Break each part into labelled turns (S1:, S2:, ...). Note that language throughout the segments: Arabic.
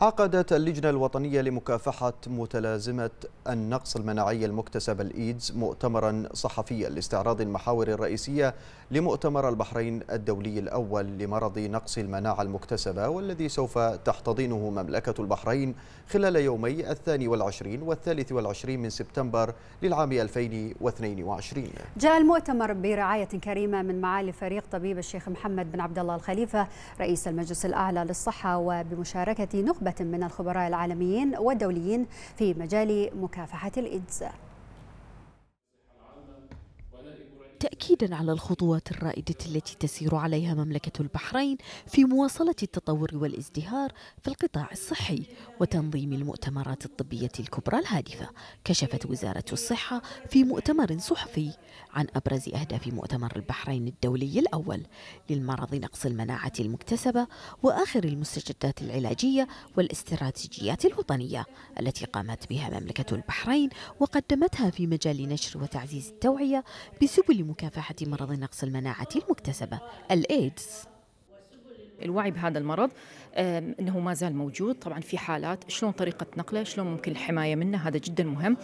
S1: عقدت اللجنة الوطنية لمكافحة متلازمة النقص المناعي المكتسب الإيدز مؤتمرا صحفيا لاستعراض المحاور الرئيسية لمؤتمر البحرين الدولي الأول لمرض نقص المناعة المكتسبة والذي سوف تحتضنه مملكة البحرين خلال يومي الثاني والعشرين والثالث والعشرين من سبتمبر للعام 2022
S2: جاء المؤتمر برعاية كريمة من معالي فريق طبيب الشيخ محمد بن عبد الله الخليفة رئيس المجلس الأعلى للصحة وبمشاركة نخبة مجموعة من الخبراء العالميين والدوليين في مجال مكافحة الإيدز تأكيدا على الخطوات الرائدة التي تسير عليها مملكة البحرين في مواصلة التطور والازدهار في القطاع الصحي وتنظيم المؤتمرات الطبية الكبرى الهادفة كشفت وزارة الصحة في مؤتمر صحفي عن أبرز أهداف مؤتمر البحرين الدولي الأول للمرض نقص المناعة المكتسبة وآخر المستجدات العلاجية والاستراتيجيات الوطنية التي قامت بها مملكة البحرين وقدمتها في مجال نشر وتعزيز التوعية بسبل مكافحة مكافحة مرض نقص المناعة المكتسبة
S1: الإيدز الوعي بهذا المرض انه ما زال موجود طبعا في حالات شلون طريقه نقله شلون ممكن الحمايه منه هذا جدا مهم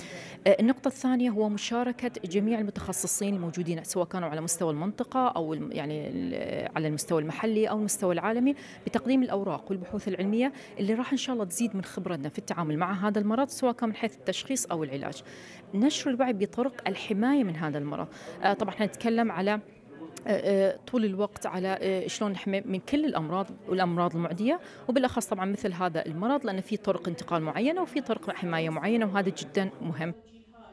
S1: آه، النقطه الثانيه هو مشاركه جميع المتخصصين الموجودين سواء كانوا على مستوى المنطقه او يعني على المستوى المحلي او المستوى العالمي بتقديم الاوراق والبحوث العلميه اللي راح ان شاء الله تزيد من خبرتنا في التعامل مع هذا المرض سواء كان من حيث التشخيص او العلاج نشر الوعي بطرق الحمايه من هذا المرض آه، طبعا احنا نتكلم على آه، آه، طول الوقت على آه، شلون نحمي من كل الامراض والامراض المعديه وبالاخص طبعا مثل هذا المرض لان في طرق انتقال معينه وفي طرق حمايه معينه وهذا جدا مهم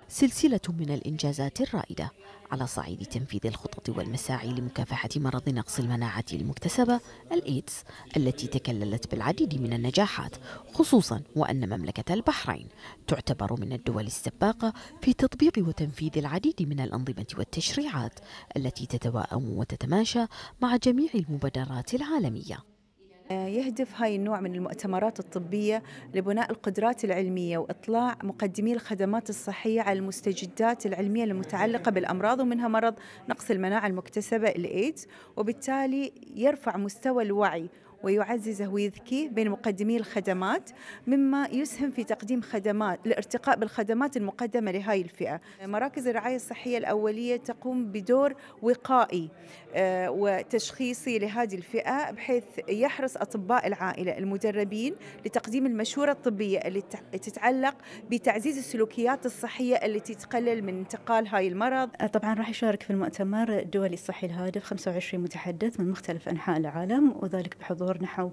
S2: سلسلة من الإنجازات الرائدة على صعيد تنفيذ الخطط والمساعي لمكافحة مرض نقص المناعة المكتسبة الإيدز التي تكللت بالعديد من النجاحات خصوصا وأن مملكة البحرين تعتبر من الدول السباقة في تطبيق وتنفيذ العديد من الأنظمة والتشريعات التي تتواءم وتتماشى مع جميع المبادرات العالمية
S3: آه، يهدف هاي النوع من المؤتمرات الطبية لبناء القدرات العلمية وإطلاع مقدمي الخدمات الصحية على المستجدات العلمية المتعلقة بالأمراض ومنها مرض نقص المناعة المكتسبة الإيدز وبالتالي يرفع مستوى الوعي ويعززه ويذكيه بين مقدمي الخدمات مما يسهم في تقديم خدمات الارتقاء بالخدمات المقدمة لهذه الفئة مراكز الرعاية الصحية الأولية تقوم بدور وقائي آه، وتشخيصي لهذه الفئة بحيث يحرص أطباء العائلة المدربين لتقديم المشورة الطبية التي تتعلق بتعزيز السلوكيات الصحية التي تقلل
S4: من انتقال هاي المرض آه، طبعا راح يشارك في المؤتمر الدولي الصحي الهادف 25 متحدث من مختلف أنحاء العالم وذلك بحضور حضور نحو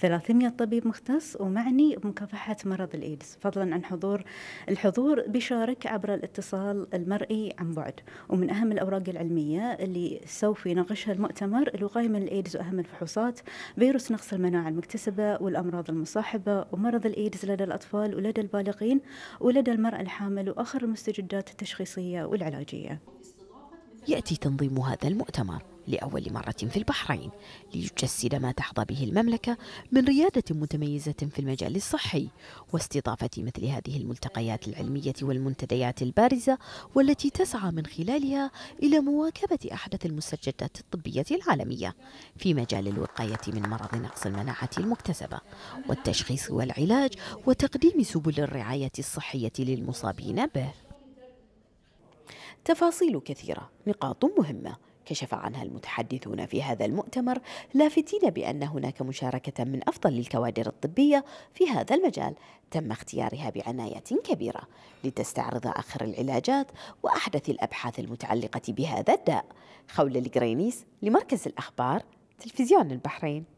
S4: 300 طبيب مختص ومعني بمكافحة مرض الإيدز فضلا عن حضور الحضور بيشارك عبر الاتصال المرئي عن بعد ومن أهم الأوراق العلمية اللي سوف يناقشها المؤتمر الوقاية من الإيدز وأهم الفحوصات فيروس نقص المناعة المكتسبة والأمراض المصاحبة ومرض الإيدز لدى الأطفال ولدى البالغين ولدى المرأة الحامل وآخر المستجدات التشخيصية والعلاجية
S2: يأتي تنظيم هذا المؤتمر لأول مرة في البحرين ليجسد ما تحظى به المملكة من ريادة متميزة في المجال الصحي واستضافة مثل هذه الملتقيات العلمية والمنتديات البارزة والتي تسعى من خلالها إلى مواكبة أحدث المستجدات الطبية العالمية في مجال الوقاية من مرض نقص المناعة المكتسبة والتشخيص والعلاج وتقديم سبل الرعاية الصحية للمصابين به تفاصيل كثيرة نقاط مهمة كشف عنها المتحدثون في هذا المؤتمر لافتين بأن هناك مشاركة من أفضل الكوادر الطبية في هذا المجال تم اختيارها بعناية كبيرة لتستعرض آخر العلاجات وأحدث الأبحاث المتعلقة بهذا الداء خولة الجرينيس لمركز
S1: الأخبار تلفزيون البحرين